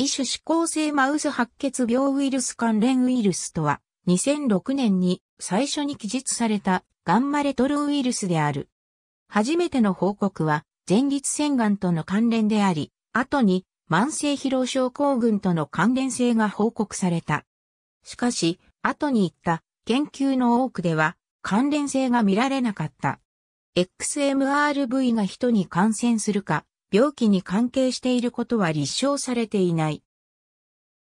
異種指向性マウス白血病ウイルス関連ウイルスとは、2006年に最初に記述されたガンマレトロウイルスである。初めての報告は、前立腺がんとの関連であり、後に慢性疲労症候群との関連性が報告された。しかし、後に言った研究の多くでは関連性が見られなかった。XMRV が人に感染するか、病気に関係していることは立証されていない。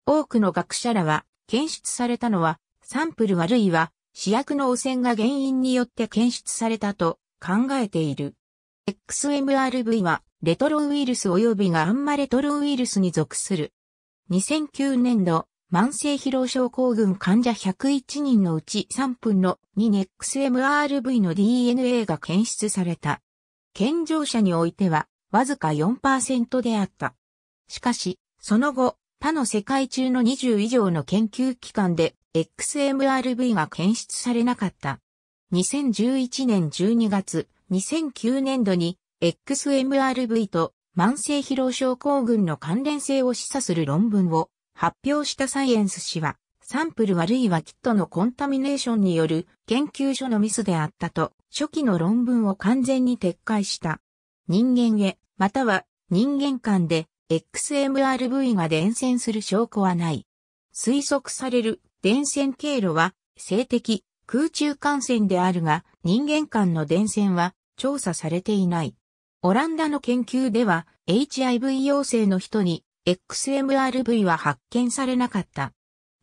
多くの学者らは、検出されたのは、サンプルあるいは、試薬の汚染が原因によって検出されたと考えている。XMRV は、レトロウイルス及びがあんまレトロウイルスに属する。2009年度、慢性疲労症候群患者101人のうち3分の 2XMRV の DNA が検出された。健常者においては、わずか4%であった。しかし、その後、他の世界中の20以上の研究機関で XMRV が検出されなかった。2011年12月、2009年度に XMRV と慢性疲労症候群の関連性を示唆する論文を発表したサイエンス誌は、サンプルあるいはキットのコンタミネーションによる研究所のミスであったと、初期の論文を完全に撤回した。人間へ、または人間間で XMRV が伝染する証拠はない。推測される伝染経路は性的空中感染であるが人間間の伝染は調査されていない。オランダの研究では HIV 陽性の人に XMRV は発見されなかった。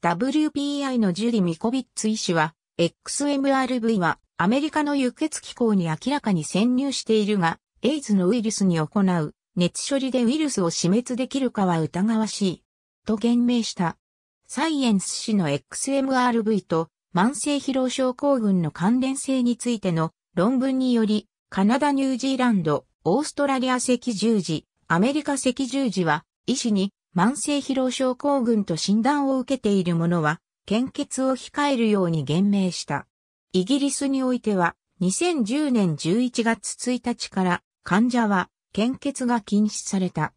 WPI のジュリ・ミコビッツ医師は XMRV はアメリカの輸血機構に明らかに潜入しているがエイズのウイルスに行う熱処理でウイルスを死滅できるかは疑わしい。と言明した。サイエンス誌の XMRV と慢性疲労症候群の関連性についての論文により、カナダ・ニュージーランド、オーストラリア赤十字、アメリカ赤十字は、医師に慢性疲労症候群と診断を受けている者は、献血を控えるように言明した。イギリスにおいては、2010年11月1日から患者は献血が禁止された。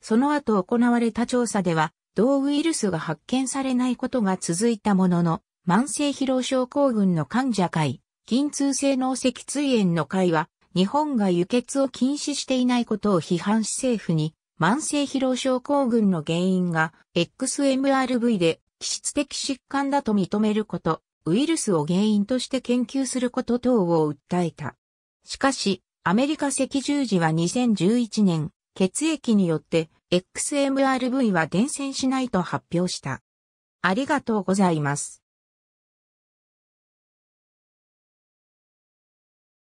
その後行われた調査では、同ウイルスが発見されないことが続いたものの、慢性疲労症候群の患者会、筋痛性脳脊椎炎の会は、日本が輸血を禁止していないことを批判し政府に、慢性疲労症候群の原因が XMRV で気質的疾患だと認めること、ウイルスを原因として研究すること等を訴えた。しかし、アメリカ赤十字は2011年、血液によって XMRV は伝染しないと発表した。ありがとうございます。